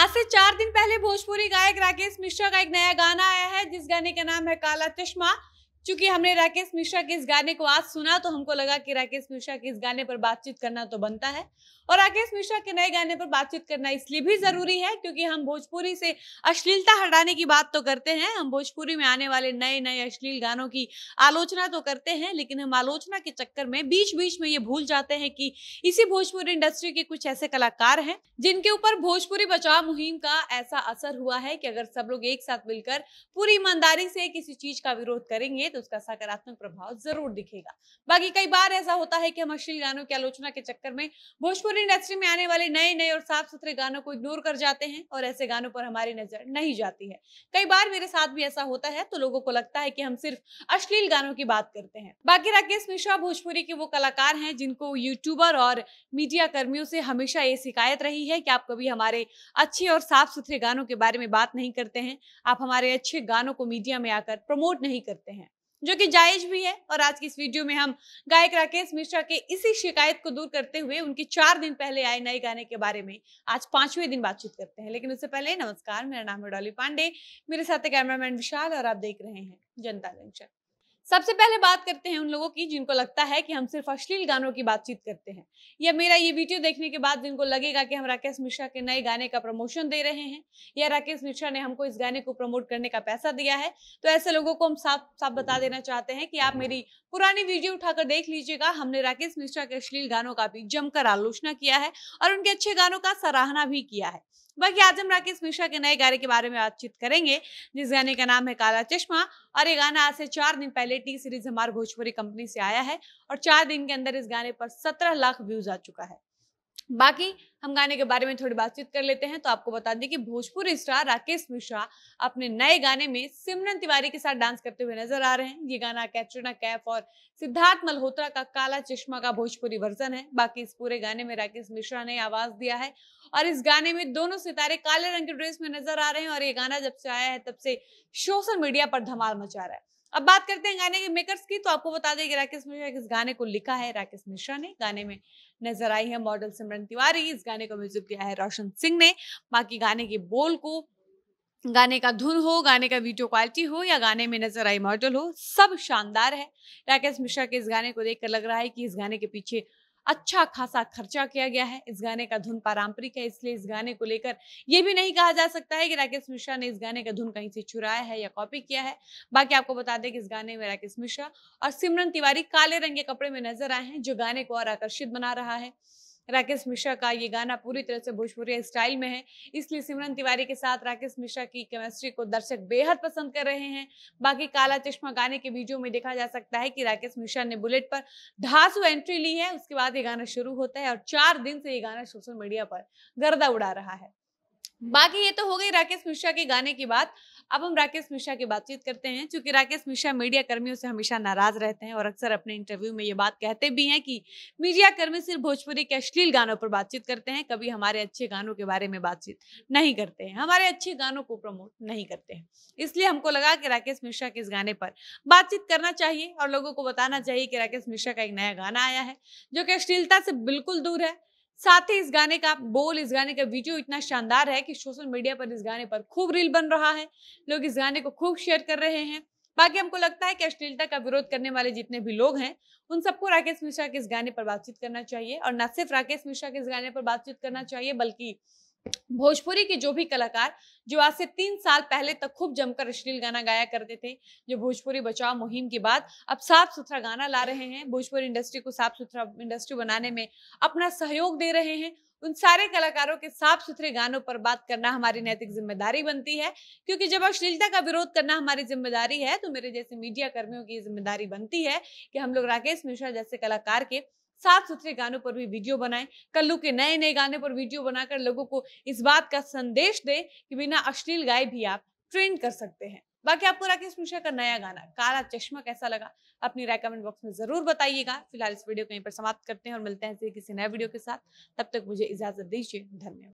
आज से चार दिन पहले भोजपुरी गायक राकेश मिश्रा का एक नया गाना आया है जिस गाने का नाम है काला चश्मा चूंकि हमने राकेश मिश्रा के इस गाने को आज सुना तो हमको लगा कि राकेश मिश्रा के इस गाने पर बातचीत करना तो बनता है और राकेश मिश्रा के नए गाने पर बातचीत करना इसलिए भी ज़रूरी है क्योंकि हम भोजपुरी से अश्लीलता हटाने की बात तो करते हैं हम भोजपुरी में आने वाले नए नए अश्लील गानों की आलोचना तो करते हैं लेकिन हम आलोचना के चक्कर में बीच बीच में ये भूल जाते हैं कि इसी भोजपुरी इंडस्ट्री के कुछ ऐसे कलाकार हैं जिनके ऊपर भोजपुरी बचाव मुहिम का ऐसा असर हुआ है कि अगर सब लोग एक साथ मिलकर पूरी ईमानदारी से किसी चीज का विरोध करेंगे तो उसका सकारात्मक प्रभाव जरूर दिखेगा बाकी कई बार ऐसा होता है कि हम अश्लील गानों की आलोचना के चक्कर में भोजपुरी इंडस्ट्री में आने वाले नए नए और साफ सुथरे गानों को इग्नोर कर जाते हैं और ऐसे गानों पर हमारी नजर नहीं जाती है कई बार मेरे साथ भी ऐसा होता है तो लोगों को लगता है कि हम सिर्फ अश्लील गानों की बात करते हैं बाकी राकेश मिश्रा भोजपुरी के वो कलाकार हैं जिनको यूट्यूबर और मीडिया कर्मियों से हमेशा ये शिकायत रही है कि आप कभी हमारे अच्छे और साफ सुथरे गानों के बारे में बात नहीं करते हैं आप हमारे अच्छे गानों को मीडिया में आकर प्रमोट नहीं करते हैं जो कि जायज भी है और आज की इस वीडियो में हम गायक राकेश मिश्रा के इसी शिकायत को दूर करते हुए उनकी चार दिन पहले आए नए गाने के बारे में आज पांचवें दिन बातचीत करते हैं लेकिन उससे पहले नमस्कार मेरा नाम है डॉली पांडे मेरे साथ कैमरामैन विशाल और आप देख रहे हैं जनता जंक्शन सबसे पहले बात करते हैं उन लोगों की जिनको लगता है कि हम सिर्फ अश्लील गानों की बातचीत करते हैं या मेरा ये वीडियो देखने के बाद जिनको लगेगा कि हम राकेश मिश्रा के नए गाने का प्रमोशन दे रहे हैं या राकेश मिश्रा ने हमको इस गाने को प्रमोट करने का पैसा दिया है तो ऐसे लोगों को हम साफ साफ बता देना चाहते हैं कि आप मेरी पुरानी वीडियो उठाकर देख लीजिएगा हमने राकेश मिश्रा के अश्लील गानों का भी जमकर आलोचना किया है और उनके अच्छे गानों का सराहना भी किया है बाकी आज हम राकेश मिश्रा के नए गाने के बारे में बातचीत करेंगे जिस गाने का नाम है काला चश्मा और ये गाना आज से चार दिन पहले टी सीरीज हमारे भोजपुरी कंपनी से आया है और चार दिन के अंदर इस गाने पर सत्रह लाख व्यूज आ चुका है बाकी हम गाने के बारे में थोड़ी बातचीत कर लेते हैं तो आपको बता दें कि भोजपुरी स्टार राकेश मिश्रा अपने नए गाने में सिमरन तिवारी के साथ डांस करते हुए नजर आ रहे हैं ये गाना कैटरीना कैफ और सिद्धार्थ मल्होत्रा का काला चश्मा का भोजपुरी वर्जन है बाकी इस पूरे गाने में राकेश मिश्रा ने आवाज दिया है और इस गाने में दोनों सितारे काले रंग के ड्रेस में नजर आ रहे हैं और ये गाना जब से आया है तब से सोशल मीडिया पर धमाल मचा रहा है अब बात करते हैं गाने के मेकर्स की तो आपको बता दें कि राकेश मिश्रा इस गाने को लिखा है राकेश मिश्रा ने गाने में नजर आई है मॉडल सिमरन तिवारी इस गाने को म्यूजिक दिया है रोशन सिंह ने बाकी गाने के बोल को गाने का धुन हो गाने का वीडियो क्वालिटी हो या गाने में नजर आई मॉडल हो सब शानदार है राकेश मिश्रा के इस गाने को देखकर लग रहा है कि इस गाने के पीछे अच्छा खासा खर्चा किया गया है इस गाने का धुन पारंपरिक है इसलिए इस गाने को लेकर यह भी नहीं कहा जा सकता है कि राकेश मिश्रा ने इस गाने का धुन कहीं से चुराया है या कॉपी किया है बाकी आपको बता दें कि इस गाने में राकेश मिश्रा और सिमरन तिवारी काले रंग के कपड़े में नजर आए हैं जो गाने को और आकर्षित बना रहा है राकेश मिश्रा का ये गाना पूरी तरह से भोजपुरी स्टाइल में है इसलिए सिमरन तिवारी के साथ राकेश मिश्रा की केमिस्ट्री को दर्शक बेहद पसंद कर रहे हैं बाकी काला चश्मा गाने के वीडियो में देखा जा सकता है कि राकेश मिश्रा ने बुलेट पर ढांसू एंट्री ली है उसके बाद ये गाना शुरू होता है और चार दिन से ये गाना सोशल मीडिया पर गर्दा उड़ा रहा है बाकी ये तो हो गई राकेश मिश्रा के गाने की बात अब हम राकेश मिश्रा की बातचीत करते हैं क्योंकि राकेश मिश्रा मीडिया कर्मियों से हमेशा नाराज रहते हैं और अक्सर अपने इंटरव्यू में ये बात कहते भी हैं कि मीडिया कर्मी सिर्फ भोजपुरी के अश्लील गानों पर बातचीत करते हैं कभी हमारे अच्छे गानों के बारे में बातचीत नहीं करते हैं हमारे अच्छे गानों को प्रमोट नहीं करते हैं इसलिए हमको लगा कि राकेश मिश्रा के इस गाने पर बातचीत करना चाहिए और लोगों को बताना चाहिए कि राकेश मिश्रा का एक नया गाना आया है जो कि अश्लीलता से बिल्कुल दूर है साथ ही इस गाने का बोल इस गाने का वीडियो इतना शानदार है कि सोशल मीडिया पर इस गाने पर खूब रील बन रहा है लोग इस गाने को खूब शेयर कर रहे हैं बाकी हमको लगता है कि अश्लीलता का विरोध करने वाले जितने भी लोग हैं उन सबको राकेश मिश्रा के इस गाने पर बातचीत करना चाहिए और न सिर्फ राकेश मिश्रा के इस गाने पर बातचीत करना चाहिए बल्कि भोजपुरी के जो भी कलाकार जो आज से तीन साल पहले तक खूब जमकर अश्लील गाना गाया करते थे जो भोजपुरी बचाव मुहिम के बाद अब साफ सुथरा गाना ला रहे हैं भोजपुरी इंडस्ट्री को साफ सुथरा इंडस्ट्री बनाने में अपना सहयोग दे रहे हैं उन सारे कलाकारों के साफ सुथरे गानों पर बात करना हमारी नैतिक जिम्मेदारी बनती है क्योंकि जब अश्लीलता का विरोध करना हमारी जिम्मेदारी है तो मेरे जैसे मीडिया कर्मियों की जिम्मेदारी बनती है कि हम लोग राकेश मिश्रा जैसे कलाकार के साफ सुथरे गानों पर भी वीडियो बनाएं कल्लू के नए नए गाने पर वीडियो बनाकर लोगों को इस बात का संदेश दें कि बिना अश्लील गाय भी आप ट्रेंड कर सकते हैं बाकी आपको राकेश मिश्रा का नया गाना काला चश्मा कैसा लगा अपनी राय कमेंट बॉक्स में जरूर बताइएगा फिलहाल इस वीडियो को यहीं पर समाप्त करते हैं और मिलते हैं किसी नए वीडियो के साथ तब तक मुझे इजाजत दीजिए धन्यवाद